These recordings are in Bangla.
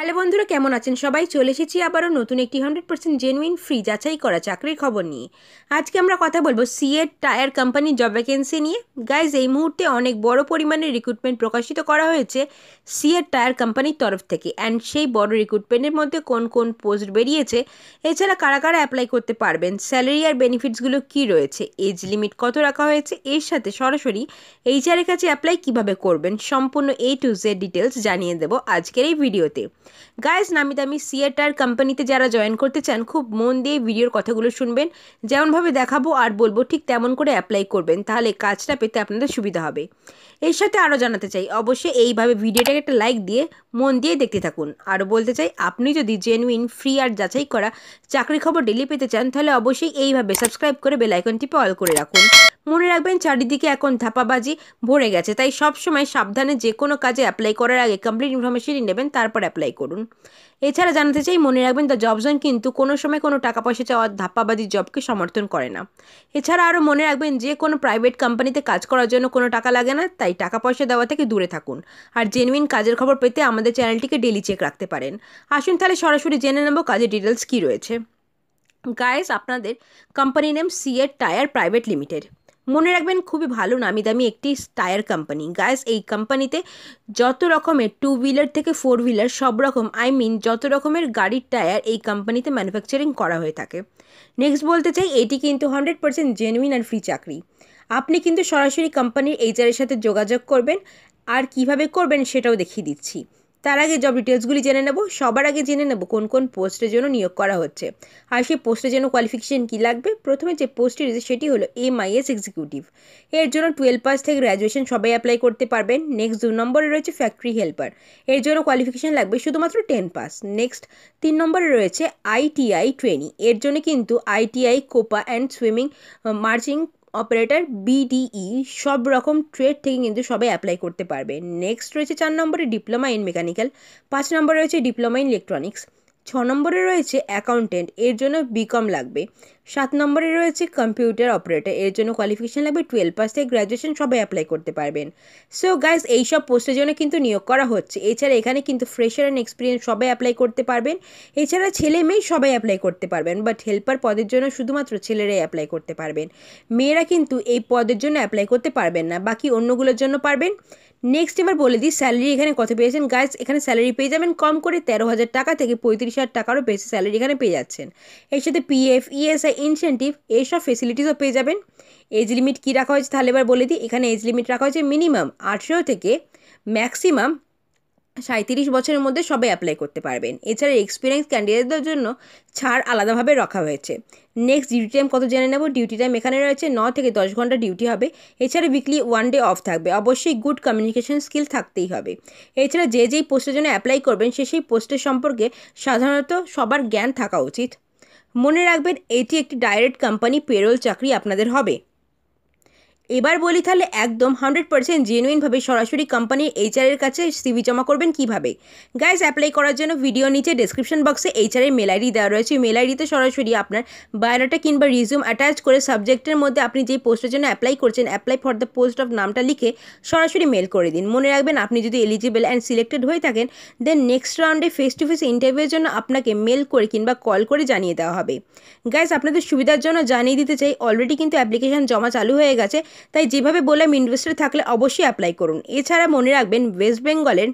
হ্যালো বন্ধুরা কেমন আছেন সবাই চলে এসেছি আবারও নতুন একটি হান্ড্রেড পার্সেন্ট জেনুইন ফ্রি যাচাই করা চাকরির খবর নিয়ে আজকে আমরা কথা বলবো সিএড টায়ার কোম্পানির জব ভ্যাকেন্সি নিয়ে গাইজ এই মুহূর্তে অনেক বড় পরিমাণে রিক্রুটমেন্ট প্রকাশিত করা হয়েছে সিএড টায়ার কোম্পানির তরফ থেকে অ্যান্ড সেই বড় রিক্রুটমেন্টের মধ্যে কোন কোন পোস্ট বেরিয়েছে এছাড়া কারা কারা অ্যাপ্লাই করতে পারবেন স্যালারি আর বেনিফিটসগুলো কি রয়েছে এজ লিমিট কত রাখা হয়েছে এর সাথে সরাসরি এইচআরের কাছে অ্যাপ্লাই কিভাবে করবেন সম্পূর্ণ এ টু জেড ডিটেলস জানিয়ে দেবো আজকের এই ভিডিওতে গাইজ নামি দামি সিয়েটার কোম্পানিতে যারা জয়েন করতে চান খুব মন দিয়ে ভিডিওর কথাগুলো শুনবেন যেমনভাবে দেখাবো আর বলবো ঠিক তেমন করে অ্যাপ্লাই করবেন তাহলে কাজটা পেতে আপনাদের সুবিধা হবে এর সাথে আরও জানাতে চাই অবশ্যই এইভাবে ভিডিওটাকে একটা লাইক দিয়ে মন দিয়ে দেখতে থাকুন আরও বলতে চাই আপনি যদি জেনুইন ফ্রি আর যাচাই করা চাকরি খবর ডেলি পেতে চান তাহলে অবশ্যই এইভাবে সাবস্ক্রাইব করে বেলাইকনটি অল করে রাখুন মনে রাখবেন চারিদিকে এখন ধাপাবাজি ভরে গেছে তাই সবসময় সাবধানে যে কোনো কাজে অ্যাপ্লাই করার আগে কমপ্লিট ইনফরমেশনই নেবেন তারপর অ্যাপ্লাই করুন এছাড়া জানতে চাই মনে রাখবেন দ্য জবজন কিন্তু কোনো সময় কোনো টাকা পয়সা চাওয়ার ধাপাবাজি জবকে সমর্থন করে না এছাড়া আরও মনে রাখবেন যে কোনো প্রাইভেট কোম্পানিতে কাজ করার জন্য কোনো টাকা লাগে না তাই টাকা পয়সা দেওয়া থেকে দূরে থাকুন আর জেনুইন কাজের খবর পেতে আমাদের চ্যানেলটিকে ডেলি চেক রাখতে পারেন আসুন তাহলে সরাসরি জেনে নেব কাজের ডিটেলস কী রয়েছে গায়েস আপনাদের company name CEAT tyre private limited মনে রাখবেন খুবই ভালো নামি দামি একটি টায়ার কোম্পানি গ্যাস এই কোম্পানিতে যত রকমের টু হুইলার থেকে ফোর হুইলার সব রকম আই মিন যত রকমের গাড়ির টায়ার এই কোম্পানিতে ম্যানুফ্যাকচারিং করা হয়ে থাকে নেক্সট বলতে চাই এটি কিন্তু হান্ড্রেড পার্সেন্ট জেনুইন আর ফ্রি চাকরি আপনি কিন্তু সরাসরি কোম্পানির এইচআরের সাথে যোগাযোগ করবেন আর কিভাবে করবেন সেটাও দেখিয়ে দিচ্ছি তার আগে জব ডিটেলসগুলি জেনে নেব সবার আগে জেনে নেব কোন কোন পোস্টের জন্য নিয়োগ করা হচ্ছে আর সেই পোস্টের জন্য কোয়ালিফিকেশান কী লাগবে প্রথমে যে পোস্টটি রয়েছে সেটি হলো এমআইএস এক্সিকিউটিভ এর জন্য টুয়েলভ পাস থেকে গ্র্যাজুয়েশন সবাই অ্যাপ্লাই করতে পারবেন নেক্সট দু নম্বরে রয়েছে ফ্যাক্টরি হেল্পার এর জন্য কোয়ালিফিকেশান লাগবে শুধুমাত্র টেন পাস নেক্সট তিন নম্বরে রয়েছে আইটিআই ট্রেনিং এর জন্য কিন্তু ITI COPA and sewing machine operator বিডিই e, সব রকম ট্রেড থেকে কিন্তু সবাই অ্যাপ্লাই করতে পারবে নেক্সট রয়েছে চার নম্বরে ডিপ্লোমা ইন মেকানিক্যাল পাঁচ নম্বরে রয়েছে ডিপ্লোমা ইন ইলেকট্রনিক্স ছ নম্বরে রয়েছে অ্যাকাউন্টেন্ট এর জন্য বিকম লাগবে সাত নম্বরে রয়েছে কম্পিউটার অপারেটর এর জন্য কোয়ালিফিকেশান লাগবে টুয়েলভ পাস থেকে গ্র্যাজুয়েশন সবাই অ্যাপ্লাই করতে পারবেন সো গাইজ এইসব পোস্টের জন্য কিন্তু নিয়োগ করা হচ্ছে এছাড়া এখানে কিন্তু ফ্রেশার অ্যান্ড এক্সপিরিয়েন্স সবাই অ্যাপ্লাই করতে পারবেন এছাড়া ছেলে মেয়ে সবাই অ্যাপ্লাই করতে পারবেন বাট হেল্পার পদের জন্য শুধুমাত্র ছেলেরাই অ্যাপ্লাই করতে পারবেন মেয়েরা কিন্তু এই পদের জন্য অ্যাপ্লাই করতে পারবেন না বাকি অন্যগুলোর জন্য পারবেন নেক্সট এবার বলে দিই স্যালারি এখানে কত পেয়েছেন গাইজ এখানে স্যালারি পেয়ে যাবেন কম করে তেরো হাজার টাকা থেকে পঁয়ত্রিশ হাজার টাকারও বেশি স্যালারি এখানে পেয়ে যাচ্ছেন এর সাথে পিএফ ইএসআই ইনসেন্টিভ এইসব ফেসিলিটিসও পেয়ে যাবেন এজ লিমিট কী রাখা হয়েছে তাহলে এবার বলে দিই এখানে এজ লিমিট রাখা হয়েছে মিনিমাম আঠেরো থেকে ম্যাক্সিমাম সাঁত্রিশ বছরের মধ্যে সবাই অ্যাপ্লাই করতে পারবেন এছাড়া এক্সপিরিয়েন্স ক্যান্ডিডেটদের জন্য ছাড় আলাদাভাবে রাখা হয়েছে নেক্সট ডিউটি টাইম কত জেনে নেব ডিউটি টাইম এখানে রয়েছে ন থেকে দশ ঘন্টা ডিউটি হবে এছাড়া উইকলি ওয়ান ডে অফ থাকবে অবশ্যই গুড কমিউনিকেশন স্কিল থাকতেই হবে এছাড়া যে যেই পোস্টের জন্য অ্যাপ্লাই করবেন সে সেই পোস্টের সম্পর্কে সাধারণত সবার জ্ঞান থাকা উচিত মনে রাখবেন এটি একটি ডাইরেক্ট কোম্পানি পেরোল চাকরি আপনাদের হবে এবার বলি তাহলে একদম হান্ড্রেড পার্সেন্ট জেনুইনভাবে সরাসরি কোম্পানির এইচআরের কাছে সিভি জমা করবেন কিভাবে গাইজ অ্যাপ্লাই করার জন্য ভিডিও নিচে ডেসক্রিপশন বক্সে এইচআরের মেল আইডি দেওয়া রয়েছে মেল আইডিতে সরাসরি আপনার বায়োডাটা কিংবা রিজিউম অ্যাটাচ করে সাবজেক্টের মধ্যে আপনি যে পোস্টের জন্য অ্যাপ্লাই করছেন apply for the post of নামটা লিখে সরাসরি মেল করে দিন মনে রাখবেন আপনি যদি এলিজিবল অ্যান্ড সিলেক্টেড হয়ে থাকেন দেন নেক্সট রাউন্ডে ফেস টু ফেস ইন্টারভিউয়ের জন্য আপনাকে মেল করে কিংবা কল করে জানিয়ে দেওয়া হবে গাইজ আপনাদের সুবিধার জন্য জানিয়ে দিতে চাই অলরেডি কিন্তু অ্যাপ্লিকেশন জমা চালু হয়ে গেছে তাই যেভাবে বললাম ইন্ডাস্ট্রি থাকলে অবশ্যই অ্যাপ্লাই করুন এছাড়া মনে রাখবেন ওয়েস্ট বেঙ্গলের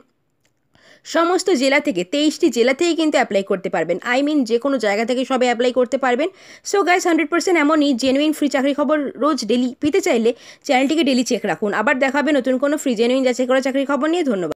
সমস্ত জেলা থেকে তেইশটি জেলা থেকেই কিন্তু অ্যাপ্লাই করতে পারবেন আই মিন যে কোনো জায়গা থেকে সবাই অ্যাপ্লাই করতে পারবেন সো গাইস হান্ড্রেড পার্সেন্ট এমনই জেনুইন ফ্রি চাকরি খবর রোজ ডেলি পেতে চাইলে চ্যানেলটিকে ডেলি চেক রাখুন আবার দেখাবে নতুন কোনো ফ্রি জেনুইন যাচাই করা চাকরি খবর নিয়ে ধন্যবাদ